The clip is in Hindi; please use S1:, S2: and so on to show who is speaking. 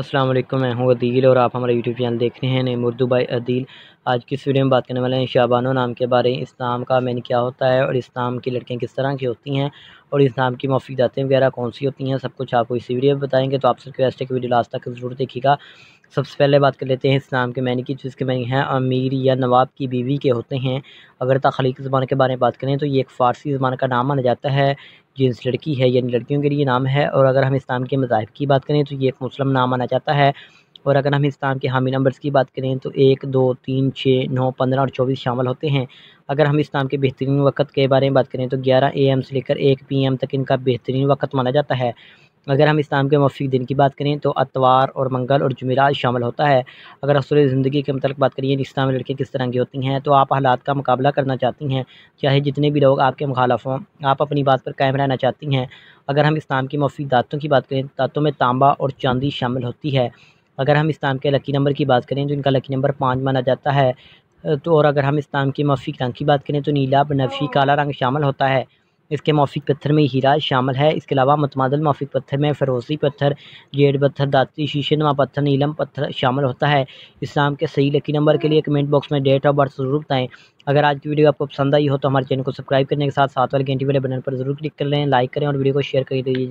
S1: अस्सलाम वालेकुम मैं हूं अदील और आप हमारा यूट्यूब चैनल देख रहे हैं नेम उर्दू बाई अदील आज की इस वीडियो में बात करने वाले हैं शाबानो नाम के बारे में इस नाम का मैंने क्या होता है और इस नाम की लड़कियाँ किस तरह की होती हैं और इस नाम की मफीदातें वगैरह कौन सी होती हैं सब कुछ आपको इस वीडियो में बताएंगे तो आपसे रिक्वेस्ट है कि वीडियो लास्ट तक जरूर देखिएगा सबसे पहले बात कर लेते हैं इस नाम के मैंने की जिसके मैंने हैं अमीर या नवाब की बीवी के होते हैं अगर तखलीक ज़बान के बारे में बात करें तो ये एक फ़ारसी ज़बान का नाम माना जाता है जिन्स लड़की है यानी लड़कियों के लिए नाम है और अगर हम इस्लाम के मज़ाहब की बात करें तो ये एक मुस्लिम नाम माना जाता है और अगर हम इस्लाम के हामी नंबर्स की बात करें तो एक दो तीन छः नौ पंद्रह और चौबीस शामिल होते हैं अगर हम इस्लाम के बेहतरीन वक्त के बारे में बात करें तो ग्यारह ए एम से लेकर एक पी एम तक इनका बेहतरीन वक्त माना जाता है अगर हम इस्लाम के मौफिक दिन की बात करें तो अतवार और मंगल और जमेरात शामिल होता है अगर असल ज़िंदगी के मतलब बात करिए इस्लाम लड़कियाँ किस तरह की होती हैं तो आप हालात का मुकाबला करना चाहती हैं चाहे जितने भी लोग आपके मुखालफ हों आप अपनी बात पर कायम रहना चाहती हैं अगर हम इस्लाम की मौफिक दातों की बात करें दातों में तांबा और चांदी शामिल होती है अगर हम इस्लाम के लकी नंबर की बात करें तो इनका लकी नंबर पाँच माना जाता है तो और अगर हम इस्लाम की मफी रंग की बात करें तो नीला बनफी काला रंग शामिल होता है इसके मौफिक पत्थर में हीरा शामिल है इसके अलावा मतमादल मौफिक पत्थर में फरोज़ी पत्थर जेड पत्थर दाती नमा पत्थर नीलम पत्थर शामिल होता है इस्लाम के सही लकी नंबर के लिए कमेंट बॉक्स में डेट ऑफ बर्थ ज़रूर बताएं अगर आज की वीडियो आपको पसंद आई हो तो हमारे चैनल को सब्सक्राइब करने के साथ साथ वाले घंटी वाले बटन पर जरूर क्लिक कर लें लाइक करें और वीडियो को शेयर कर दीजिए